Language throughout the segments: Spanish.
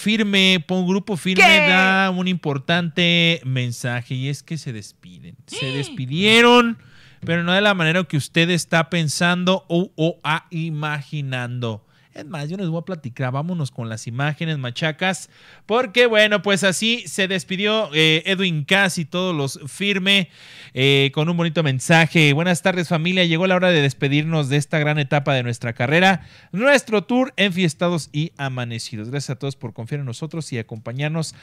firme, un grupo firme da un importante mensaje y es que se despiden. Se ¡Eh! despidieron, pero no de la manera que usted está pensando o, o ah, imaginando. Es más, yo les voy a platicar, vámonos con las imágenes machacas, porque bueno, pues así se despidió eh, Edwin Cass y todos los firme eh, con un bonito mensaje. Buenas tardes familia, llegó la hora de despedirnos de esta gran etapa de nuestra carrera, nuestro tour en fiestados y amanecidos. Gracias a todos por confiar en nosotros y acompañarnos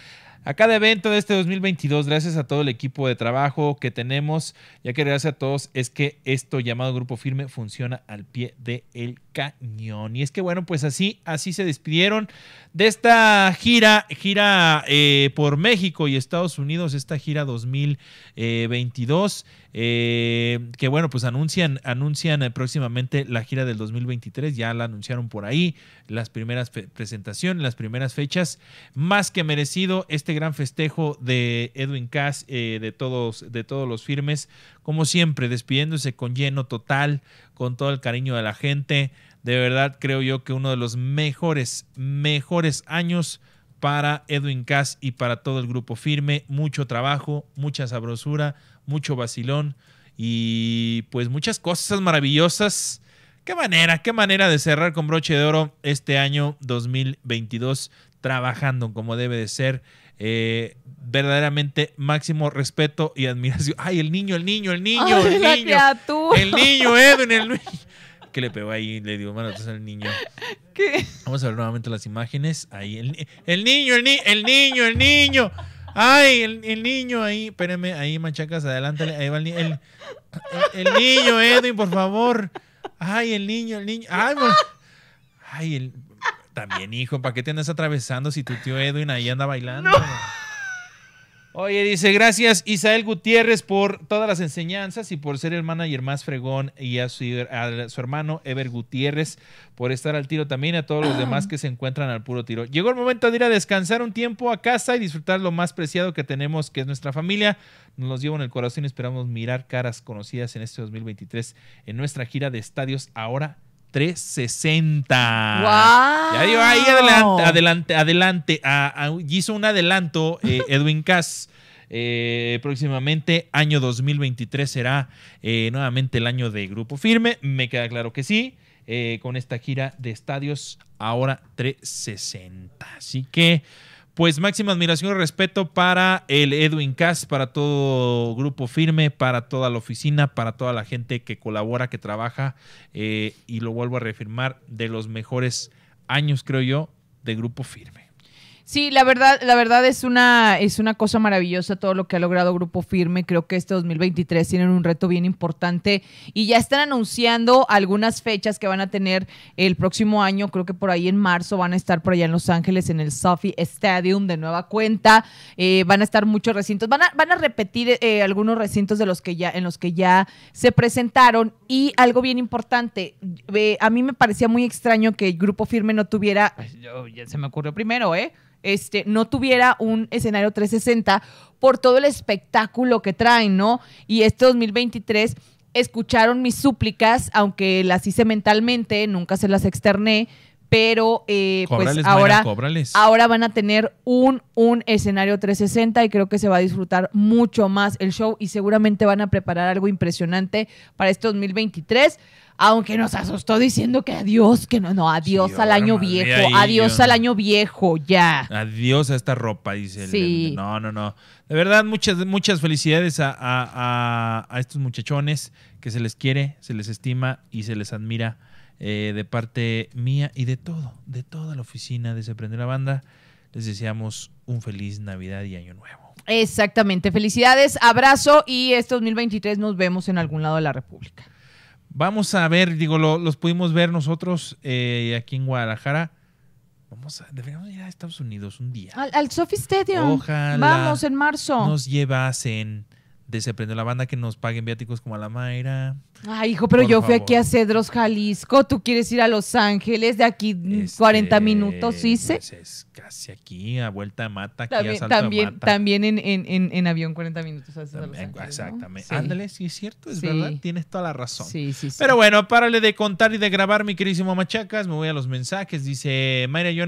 a cada evento de este 2022. Gracias a todo el equipo de trabajo que tenemos, ya que gracias a todos es que esto llamado Grupo Firme funciona al pie del el cañón. Y es que bueno, pues así, así se despidieron de esta gira, gira eh, por México y Estados Unidos, esta gira 2022. Eh, que bueno, pues anuncian, anuncian eh, próximamente la gira del 2023, ya la anunciaron por ahí, las primeras presentaciones, las primeras fechas, más que merecido este este gran festejo de Edwin Cass, eh, de, todos, de todos los firmes, como siempre, despidiéndose con lleno total, con todo el cariño de la gente. De verdad creo yo que uno de los mejores, mejores años para Edwin Cass y para todo el grupo firme. Mucho trabajo, mucha sabrosura, mucho vacilón y pues muchas cosas maravillosas Qué manera, qué manera de cerrar con broche de oro este año 2022 trabajando como debe de ser. Eh, verdaderamente máximo respeto y admiración. Ay, el niño, el niño, el niño, el niño. El niño, Edwin, el niño. ¿Qué le pegó ahí, le digo, mano, entonces el niño. ¿Qué? Vamos a ver nuevamente las imágenes. Ahí, el, niño, el, niño, el niño, el niño. Ay, el, niño ahí, espérenme, ahí machacas, adelante. ahí va el, niño. el niño, Edwin, por favor. Ay, el niño, el niño. Ay, Ay el... también, hijo, ¿para qué te andas atravesando si tu tío Edwin ahí anda bailando? Oye, dice, gracias Isael Gutiérrez por todas las enseñanzas y por ser el manager más fregón y a su, hermano Ever Gutiérrez por estar al tiro también a todos los demás que se encuentran al puro tiro. Llegó el momento de ir a descansar un tiempo a casa y disfrutar lo más preciado que tenemos, que es nuestra familia. Nos los llevo en el corazón y esperamos mirar caras conocidas en este 2023 en nuestra gira de estadios ahora 360. Ya digo, ahí adelante, adelante, adelante. Ah, ah, hizo un adelanto eh, Edwin Cass. Eh, próximamente, año 2023 será eh, nuevamente el año de Grupo Firme. Me queda claro que sí. con esta gira de estadios ahora 360. Así que pues máxima admiración y respeto para el Edwin Cass, para todo grupo firme, para toda la oficina, para toda la gente que colabora, que trabaja, eh, y lo vuelvo a reafirmar, de los mejores años, creo yo, de grupo firme. Sí, la verdad, la verdad es una, es una cosa maravillosa todo lo que ha logrado Grupo Firme. Creo que este 2023 tienen un reto bien importante y ya están anunciando algunas fechas que van a tener el próximo año. Creo que por ahí en marzo van a estar por allá en Los Ángeles en el Sophie Stadium de nueva cuenta. Eh, van a estar muchos recintos. Van a, van a repetir eh, algunos recintos de los que ya, en los que ya se presentaron. Y algo bien importante, eh, a mí me parecía muy extraño que Grupo Firme no tuviera. ya se me ocurrió primero, ¿eh? este, no tuviera un escenario 360 por todo el espectáculo que traen, ¿no? Y este 2023 escucharon mis súplicas, aunque las hice mentalmente, nunca se las externé, pero eh, pues ahora, van a tener un, un escenario 360 y creo que se va a disfrutar mucho más el show y seguramente van a preparar algo impresionante para este 2023, aunque nos asustó diciendo que adiós, que no, no, adiós al año viejo, adiós al año viejo, ya. Adiós a esta ropa, dice sí. No, no, no. De verdad, muchas, muchas felicidades a estos muchachones que se les quiere, se les estima y se les admira eh, de parte mía y de todo, de toda la oficina de Se Prende la Banda. Les deseamos un feliz Navidad y Año Nuevo. Exactamente, felicidades, abrazo y este 2023 nos vemos en algún lado de la República. Vamos a ver, digo, los pudimos ver nosotros eh, aquí en Guadalajara. Vamos a, deberíamos ir a Estados Unidos un día. Al, al Stadium. Ojalá Vamos en marzo. Nos en. Desaprende la banda que nos paguen viáticos como a la Mayra. Ay, hijo, pero yo fui aquí a Cedros, Jalisco. Tú quieres ir a Los Ángeles de aquí 40 este, minutos, ¿sí? Pues, es casi aquí, a vuelta de mata, aquí también, a salto también, mata. También en, avión 40 minutos. A Los exactamente. Ándale, sí. es cierto, es verdad. Tienes toda la razón. Sí, sí, Pero bueno, párale de contar y de grabar, mi queridísimo Machacas. Me voy a los mensajes. Dice Mayra yo